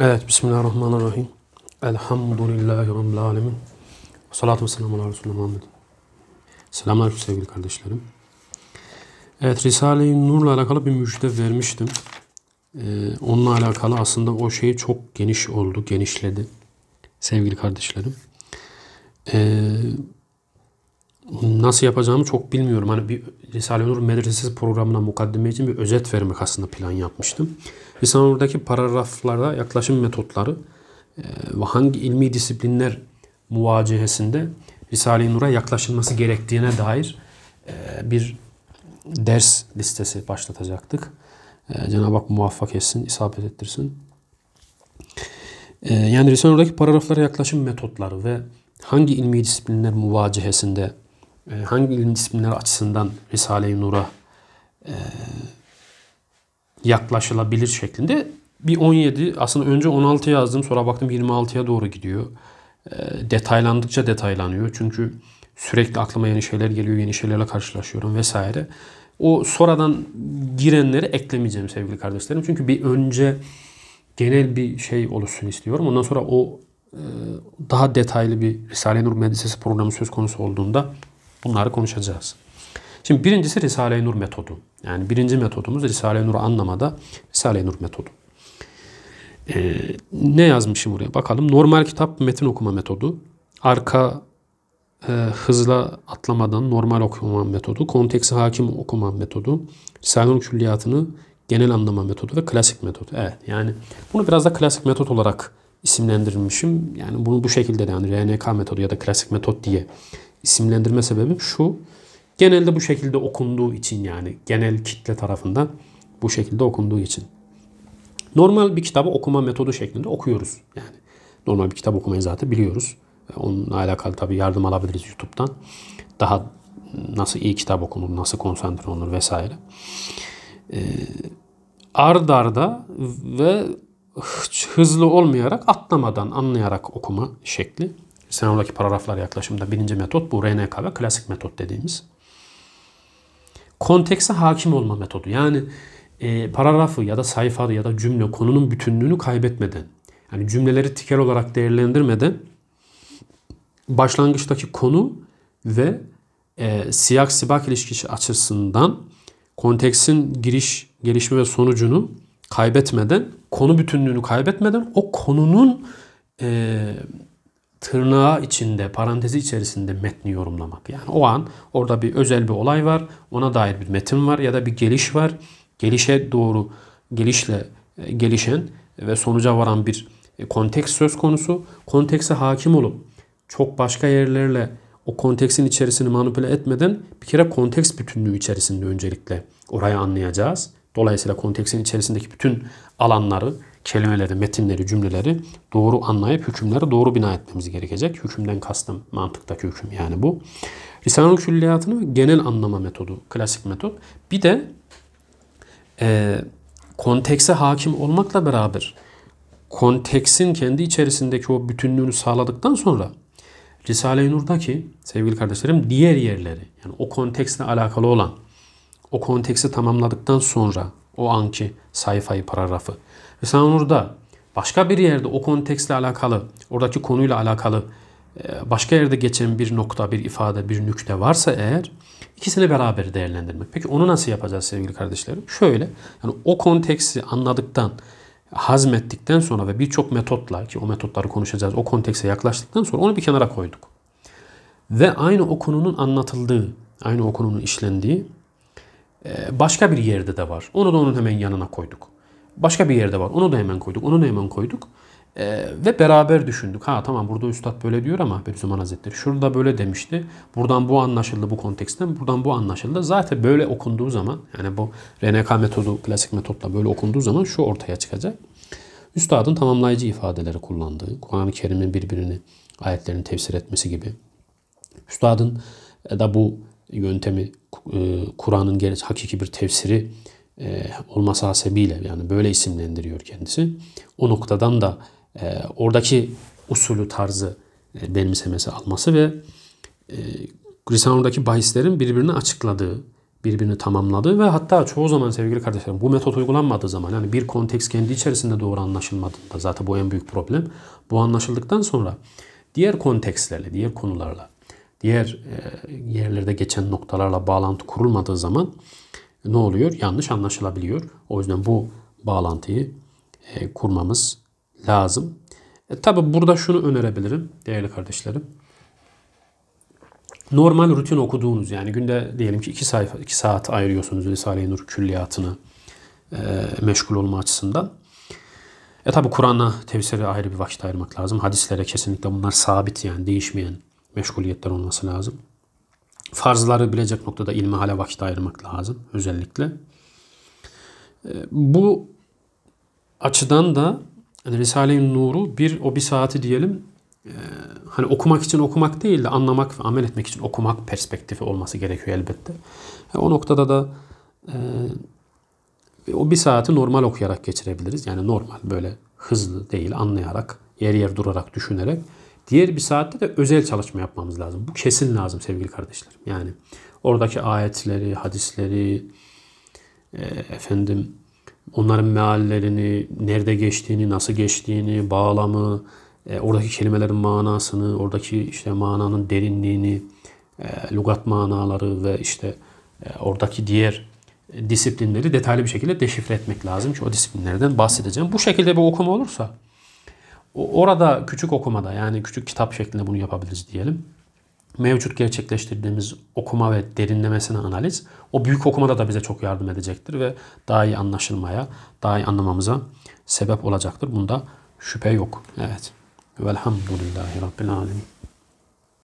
Evet, Bismillahirrahmanirrahim. Elhamdülillahi Rabbil Alemin. Salatu ve selamu ala Resulü Muhammed. Selamlar sevgili kardeşlerim. Evet, Risale-i Nur'la alakalı bir müjde vermiştim. Ee, onunla alakalı aslında o şey çok geniş oldu, genişledi sevgili kardeşlerim. Ee, nasıl yapacağımı çok bilmiyorum. Hani bir Risale-i Nur medresesi programına mukaddime için bir özet vermek aslında plan yapmıştım. Risale-i Nur'daki paragraflarda yaklaşım metotları e, ve hangi ilmi disiplinler muvacihesinde Risale-i Nur'a yaklaşılması gerektiğine dair e, bir ders listesi başlatacaktık. E, Cenab-ı Hak muvaffak etsin, isabet ettirsin. Yani Risale-i Nur'daki paragraflara yaklaşım metotları ve hangi ilmi disiplinler muvacihesinde ee, hangi ilim disiplinleri açısından Risale-i Nur'a e, yaklaşılabilir şeklinde bir 17 aslında önce 16 yazdım sonra baktım 26'ya doğru gidiyor. Ee, detaylandıkça detaylanıyor. Çünkü sürekli aklıma yeni şeyler geliyor, yeni şeylerle karşılaşıyorum vesaire. O sonradan girenleri eklemeyeceğim sevgili kardeşlerim. Çünkü bir önce genel bir şey oluşsun istiyorum. Ondan sonra o e, daha detaylı bir Risale-i Nur Medresesi programı söz konusu olduğunda Bunları konuşacağız. Şimdi birincisi Risale-i Nur metodu. Yani birinci metodumuz Risale-i Nur anlamada Risale-i Nur metodu. Ee, ne yazmışım buraya bakalım. Normal kitap metin okuma metodu. Arka e, hızla atlamadan normal okuma metodu. Konteksi hakim okuma metodu. Risale-i Nur külliyatını genel anlama metodu ve klasik metot. Evet yani bunu biraz da klasik metot olarak isimlendirmişim. Yani bunu bu şekilde de yani RNK metodu ya da klasik metot diye isimlendirme sebebim şu. Genelde bu şekilde okunduğu için yani genel kitle tarafından bu şekilde okunduğu için. Normal bir kitabı okuma metodu şeklinde okuyoruz. Yani normal bir kitap okumayı zaten biliyoruz. Ee, onunla alakalı tabii yardım alabiliriz YouTube'dan. Daha nasıl iyi kitap okunur, nasıl konsantre olunur vesaire. Ee, ard arda ve hızlı olmayarak atlamadan anlayarak okuma şekli sınavdaki paragraflar yaklaşımda birinci metot bu RNK ve klasik metot dediğimiz. Kontekse hakim olma metodu. Yani e, paragrafı ya da sayfada ya da cümle konunun bütünlüğünü kaybetmeden yani cümleleri tikel olarak değerlendirmeden başlangıçtaki konu ve e, siyak sibak ilişkisi açısından konteksin giriş, gelişme ve sonucunu kaybetmeden, konu bütünlüğünü kaybetmeden o konunun e, tırnağı içinde, parantezi içerisinde metni yorumlamak. Yani o an orada bir özel bir olay var, ona dair bir metin var ya da bir geliş var. Gelişe doğru, gelişle e, gelişen ve sonuca varan bir e, konteks söz konusu. Kontekse hakim olup çok başka yerlerle o konteksin içerisini manipüle etmeden bir kere konteks bütünlüğü içerisinde öncelikle orayı anlayacağız. Dolayısıyla konteksin içerisindeki bütün alanları kelimeleri, metinleri, cümleleri doğru anlayıp hükümleri doğru bina etmemiz gerekecek. Hükümden kastım mantıktaki hüküm yani bu. Risale-i Külliyatını genel anlama metodu, klasik metot. Bir de e, kontekse hakim olmakla beraber konteksin kendi içerisindeki o bütünlüğünü sağladıktan sonra Risale-i Nur'daki sevgili kardeşlerim diğer yerleri yani o konteksle alakalı olan o konteksi tamamladıktan sonra o anki sayfayı, paragrafı. Ve sen orada başka bir yerde o kontekstle alakalı, oradaki konuyla alakalı e, başka yerde geçen bir nokta, bir ifade, bir nükte varsa eğer ikisini beraber değerlendirmek. Peki onu nasıl yapacağız sevgili kardeşlerim? Şöyle, yani o konteksi anladıktan, hazmettikten sonra ve birçok metotla ki o metotları konuşacağız, o kontekse yaklaştıktan sonra onu bir kenara koyduk. Ve aynı o konunun anlatıldığı, aynı o konunun işlendiği ee, başka bir yerde de var. Onu da onun hemen yanına koyduk. Başka bir yerde var. Onu da hemen koyduk. Onu da hemen koyduk. Ee, ve beraber düşündük. Ha tamam burada üstad böyle diyor ama Bediüzzaman Hazretleri şurada böyle demişti. Buradan bu anlaşıldı bu konteksten. Buradan bu anlaşıldı. Zaten böyle okunduğu zaman yani bu RNK metodu klasik metotla böyle okunduğu zaman şu ortaya çıkacak. Üstadın tamamlayıcı ifadeleri kullandığı, Kur'an-ı Kerim'in birbirini ayetlerini tefsir etmesi gibi. Üstadın da bu yöntemi, e, Kur'an'ın hakiki bir tefsiri e, olması hasebiyle yani böyle isimlendiriyor kendisi. O noktadan da e, oradaki usulü tarzı benimsemesi alması ve Risale'deki bahislerin birbirini açıkladığı, birbirini tamamladığı ve hatta çoğu zaman sevgili kardeşlerim bu metot uygulanmadığı zaman yani bir konteks kendi içerisinde doğru anlaşılmadığında zaten bu en büyük problem. Bu anlaşıldıktan sonra diğer kontekslerle, diğer konularla diğer e, yerlerde geçen noktalarla bağlantı kurulmadığı zaman ne oluyor? Yanlış anlaşılabiliyor. O yüzden bu bağlantıyı e, kurmamız lazım. E, Tabi burada şunu önerebilirim değerli kardeşlerim. Normal rutin okuduğunuz yani günde diyelim ki 2 sayfa 2 saat ayırıyorsunuz Risale-i Nur külliyatını e, meşgul olma açısından. E tabi Kur'an'a tefsiri ayrı bir vakit ayırmak lazım. Hadislere kesinlikle bunlar sabit yani değişmeyen meşguliyetler olması lazım. Farzları bilecek noktada ilme hale vakit ayırmak lazım özellikle. Ee, bu açıdan da yani Risale-i Nur'u bir o bir saati diyelim e, hani okumak için okumak değil de anlamak ve amel etmek için okumak perspektifi olması gerekiyor elbette. E, o noktada da e, o bir saati normal okuyarak geçirebiliriz. Yani normal böyle hızlı değil anlayarak, yer yer durarak, düşünerek Diğer bir saatte de özel çalışma yapmamız lazım. Bu kesin lazım sevgili kardeşlerim. Yani oradaki ayetleri, hadisleri, e, efendim onların meallerini, nerede geçtiğini, nasıl geçtiğini, bağlamı, e, oradaki kelimelerin manasını, oradaki işte mananın derinliğini, e, lugat manaları ve işte e, oradaki diğer disiplinleri detaylı bir şekilde deşifre etmek lazım ki o disiplinlerden bahsedeceğim. Bu şekilde bir okuma olursa Orada küçük okumada yani küçük kitap şeklinde bunu yapabiliriz diyelim. Mevcut gerçekleştirdiğimiz okuma ve derinlemesine analiz o büyük okumada da bize çok yardım edecektir ve daha iyi anlaşılmaya, daha iyi anlamamıza sebep olacaktır. Bunda şüphe yok. Evet. Velhamdülillahi Rabbil Alemin.